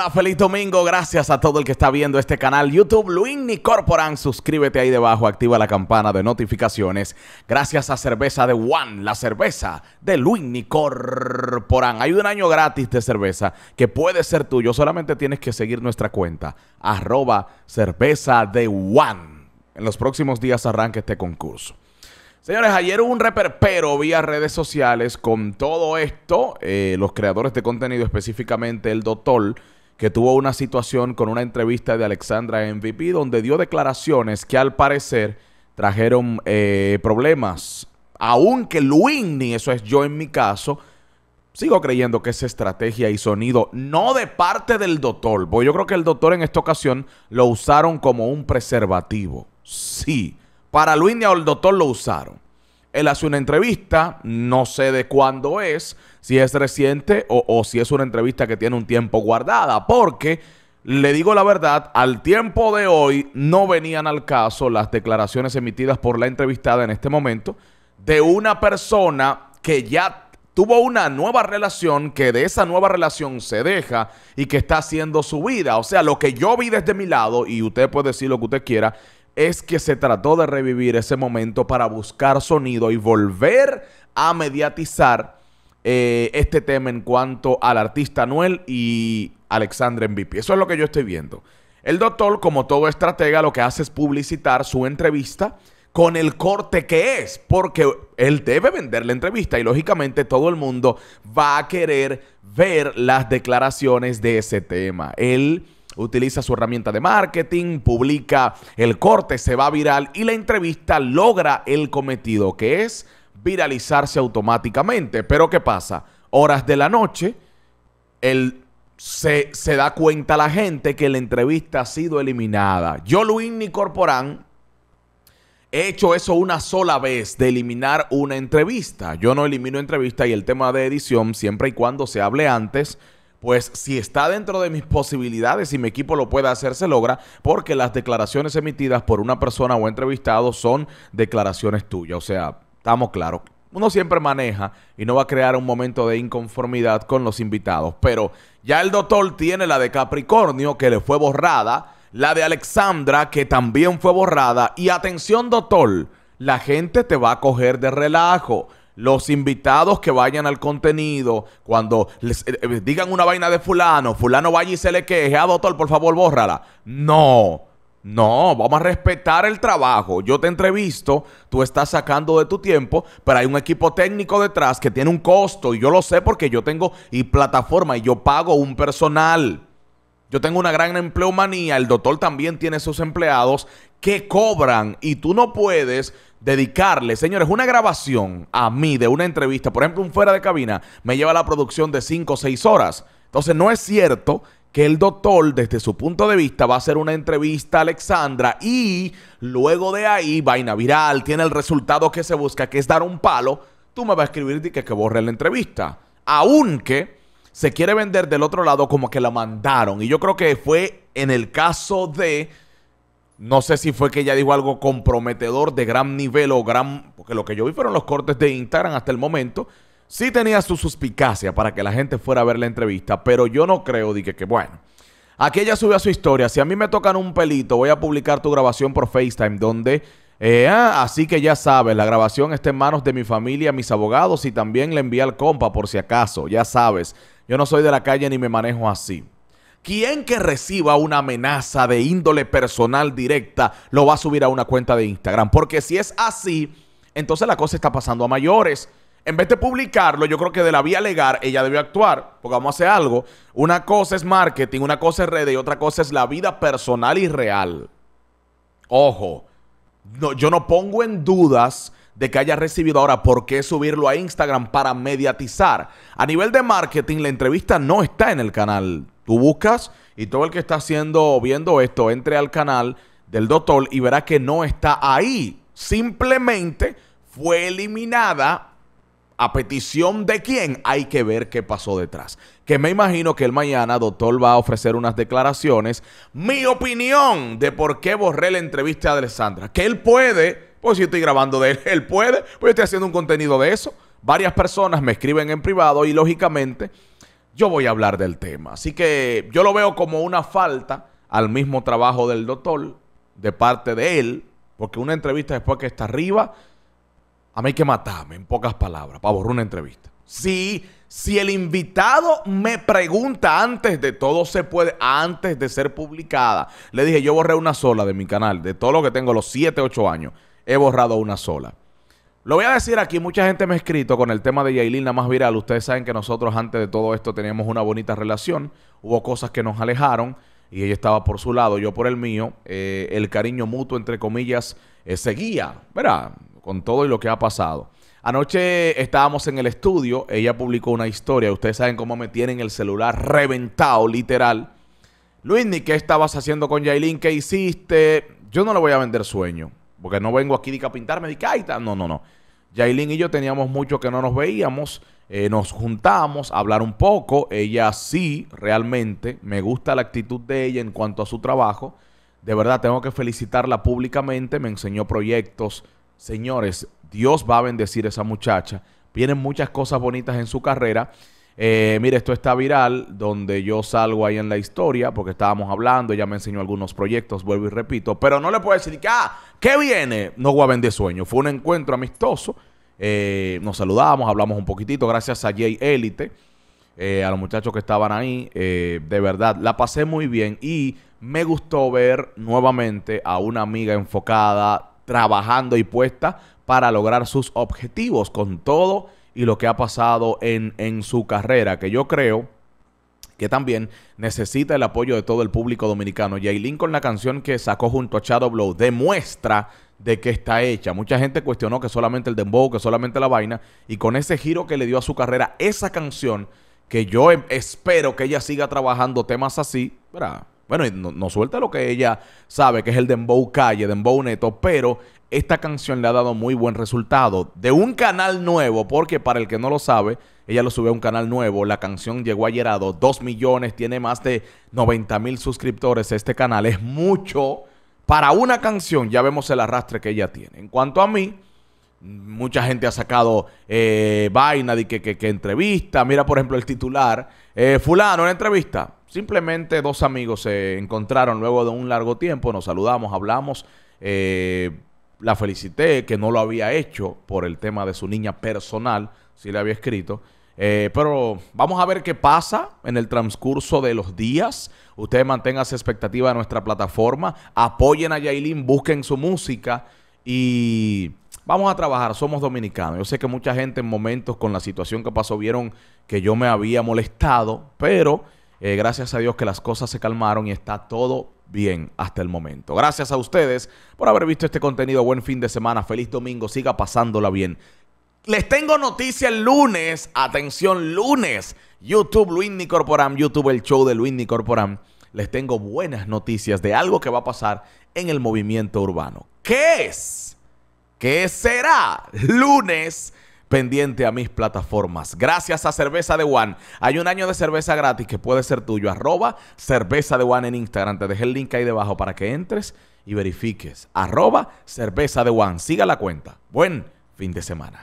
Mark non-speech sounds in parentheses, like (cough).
Hola, feliz domingo. Gracias a todo el que está viendo este canal YouTube. Luigni Corporan, suscríbete ahí debajo, activa la campana de notificaciones. Gracias a Cerveza de One, la cerveza de Luigni Corporan. Hay un año gratis de cerveza que puede ser tuyo. Solamente tienes que seguir nuestra cuenta, arroba cerveza de One. En los próximos días arranca este concurso. Señores, ayer hubo un reperpero vía redes sociales con todo esto. Eh, los creadores de contenido, específicamente el Dotol, que tuvo una situación con una entrevista de Alexandra MVP, donde dio declaraciones que al parecer trajeron eh, problemas. Aunque ni eso es yo en mi caso, sigo creyendo que es estrategia y sonido, no de parte del doctor, porque yo creo que el doctor en esta ocasión lo usaron como un preservativo. Sí, para o el doctor lo usaron. Él hace una entrevista, no sé de cuándo es, si es reciente o, o si es una entrevista que tiene un tiempo guardada, porque le digo la verdad, al tiempo de hoy no venían al caso las declaraciones emitidas por la entrevistada en este momento de una persona que ya tuvo una nueva relación, que de esa nueva relación se deja y que está haciendo su vida. O sea, lo que yo vi desde mi lado, y usted puede decir lo que usted quiera, es que se trató de revivir ese momento para buscar sonido y volver a mediatizar eh, este tema en cuanto al artista Anuel y Alexandre MVP. Eso es lo que yo estoy viendo. El doctor, como todo estratega, lo que hace es publicitar su entrevista con el corte que es, porque él debe vender la entrevista y lógicamente todo el mundo va a querer ver las declaraciones de ese tema. Él utiliza su herramienta de marketing, publica el corte, se va viral y la entrevista logra el cometido, que es viralizarse automáticamente. Pero ¿qué pasa? Horas de la noche, se, da cuenta la gente que la entrevista ha sido eliminada. Yo, Luis Corporán, he hecho eso una sola vez de eliminar una entrevista. Yo no elimino entrevista y el tema de edición, siempre y cuando se hable antes, pues si está dentro de mis posibilidades y mi equipo lo puede hacer, se logra, porque las declaraciones emitidas por una persona o entrevistado son declaraciones tuyas. O sea, estamos claros. Uno siempre maneja y no va a crear un momento de inconformidad con los invitados. Pero ya el doctor tiene la de Capricornio, que le fue borrada, la de Alexandra, que también fue borrada. Y atención, doctor, la gente te va a coger de relajo los invitados que vayan al contenido, cuando les eh, eh, digan una vaina de fulano, fulano vaya y se le queje, a ah, doctor, por favor, bórrala. No, no, vamos a respetar el trabajo. Yo te entrevisto, tú estás sacando de tu tiempo, pero hay un equipo técnico detrás que tiene un costo y yo lo sé porque yo tengo y plataforma y yo pago un personal. Yo tengo una gran empleomanía, el doctor también tiene sus empleados que cobran y tú no puedes dedicarle, señores, una grabación a mí de una entrevista, por ejemplo, un fuera de cabina, me lleva la producción de 5 o 6 horas. Entonces, no es cierto que el doctor, desde su punto de vista, va a hacer una entrevista a Alexandra y luego de ahí, vaina viral, tiene el resultado que se busca, que es dar un palo, tú me vas a escribir que, que borre la entrevista. Aunque se quiere vender del otro lado como que la mandaron. Y yo creo que fue en el caso de no sé si fue que ella dijo algo comprometedor de gran nivel o gran... Porque lo que yo vi fueron los cortes de Instagram hasta el momento. Sí tenía su suspicacia para que la gente fuera a ver la entrevista, pero yo no creo, dije que bueno. Aquí ella subió a su historia. Si a mí me tocan un pelito, voy a publicar tu grabación por FaceTime, donde. Eh, ah, así que ya sabes, la grabación está en manos de mi familia, mis abogados y también le envía al compa por si acaso. Ya sabes, yo no soy de la calle ni me manejo así. ¿Quién que reciba una amenaza de índole personal directa lo va a subir a una cuenta de Instagram? Porque si es así, entonces la cosa está pasando a mayores. En vez de publicarlo, yo creo que de la vía legal ella debió actuar, porque vamos a hacer algo. Una cosa es marketing, una cosa es red y otra cosa es la vida personal y real. Ojo, yo no pongo en dudas de que haya recibido ahora por qué subirlo a Instagram para mediatizar. A nivel de marketing, la entrevista no está en el canal Tú buscas y todo el que está haciendo viendo esto, entre al canal del doctor y verá que no está ahí. Simplemente fue eliminada a petición de quién, hay que ver qué pasó detrás. Que me imagino que el mañana, doctor, va a ofrecer unas declaraciones. Mi opinión de por qué borré la entrevista a Alessandra. Que él puede, pues si estoy grabando de él, (laughs) él puede, pues yo estoy haciendo un contenido de eso. Varias personas me escriben en privado y lógicamente yo voy a hablar del tema. Así que yo lo veo como una falta al mismo trabajo del doctor de parte de él, porque una entrevista después que está arriba, a mí hay que matarme, en pocas palabras, para borrar una entrevista. Si, si el invitado me pregunta antes de todo se puede, antes de ser publicada, le dije, yo borré una sola de mi canal, de todo lo que tengo, los 7, 8 años, he borrado una sola. Lo voy a decir aquí, mucha gente me ha escrito con el tema de Yailin, la más viral. Ustedes saben que nosotros antes de todo esto teníamos una bonita relación. Hubo cosas que nos alejaron y ella estaba por su lado, yo por el mío. Eh, el cariño mutuo, entre comillas, eh, seguía, verá, Con todo y lo que ha pasado. Anoche estábamos en el estudio, ella publicó una historia. Ustedes saben cómo me tienen el celular reventado, literal. Luis, ¿qué estabas haciendo con Yailin? ¿Qué hiciste? Yo no le voy a vender sueño. Porque no vengo aquí de a pintarme, de que, no, no, no. Yailin y yo teníamos mucho que no nos veíamos, eh, nos juntamos a hablar un poco, ella sí, realmente, me gusta la actitud de ella en cuanto a su trabajo, de verdad tengo que felicitarla públicamente, me enseñó proyectos, señores, Dios va a bendecir a esa muchacha, vienen muchas cosas bonitas en su carrera eh, mire, esto está viral, donde yo salgo ahí en la historia, porque estábamos hablando, ella me enseñó algunos proyectos, vuelvo y repito, pero no le puedo decir que, ah, ¿qué viene? No voy de sueño. Fue un encuentro amistoso, eh, nos saludamos, hablamos un poquitito, gracias a Jay Elite, eh, a los muchachos que estaban ahí, eh, de verdad, la pasé muy bien y me gustó ver nuevamente a una amiga enfocada, trabajando y puesta para lograr sus objetivos con todo y lo que ha pasado en, en su carrera, que yo creo que también necesita el apoyo de todo el público dominicano. Jaylin con la canción que sacó junto a Shadow Blow demuestra de que está hecha. Mucha gente cuestionó que solamente el dembow, que solamente la vaina, y con ese giro que le dio a su carrera, esa canción que yo em, espero que ella siga trabajando temas así, ¿verdad? Bueno, no, no, suelta lo que ella sabe, que es el dembow calle, dembow neto, pero esta canción le ha dado muy buen resultado de un canal nuevo, porque para el que no lo sabe, ella lo sube a un canal nuevo, la canción llegó ayer a 2 millones, tiene más de 90 mil suscriptores este canal, es mucho para una canción, ya vemos el arrastre que ella tiene. En cuanto a mí, mucha gente ha sacado eh, vaina de que, entrevista, mira por ejemplo el titular, eh, fulano, una entrevista. Simplemente dos amigos se encontraron luego de un largo tiempo, nos saludamos, hablamos. Eh, la felicité, que no lo había hecho por el tema de su niña personal, si le había escrito. Eh, pero vamos a ver qué pasa en el transcurso de los días. Ustedes mantengan su expectativa de nuestra plataforma. Apoyen a Yailin, busquen su música y vamos a trabajar. Somos dominicanos. Yo sé que mucha gente en momentos con la situación que pasó vieron que yo me había molestado, pero eh, gracias a Dios que las cosas se calmaron y está todo bien hasta el momento. Gracias a ustedes por haber visto este contenido. Buen fin de semana, feliz domingo, siga pasándola bien. Les tengo noticia el lunes, atención lunes, YouTube Luis Corporam. YouTube el show de Luis Corporam. Les tengo buenas noticias de algo que va a pasar en el movimiento urbano. ¿Qué es? ¿Qué será? Lunes pendiente a mis plataformas. Gracias a Cerveza de One. Hay un año de cerveza gratis que puede ser tuyo. Arroba Cerveza de One en Instagram. Te dejé el link ahí debajo para que entres y verifiques. Arroba Cerveza de One. Siga la cuenta. Buen fin de semana.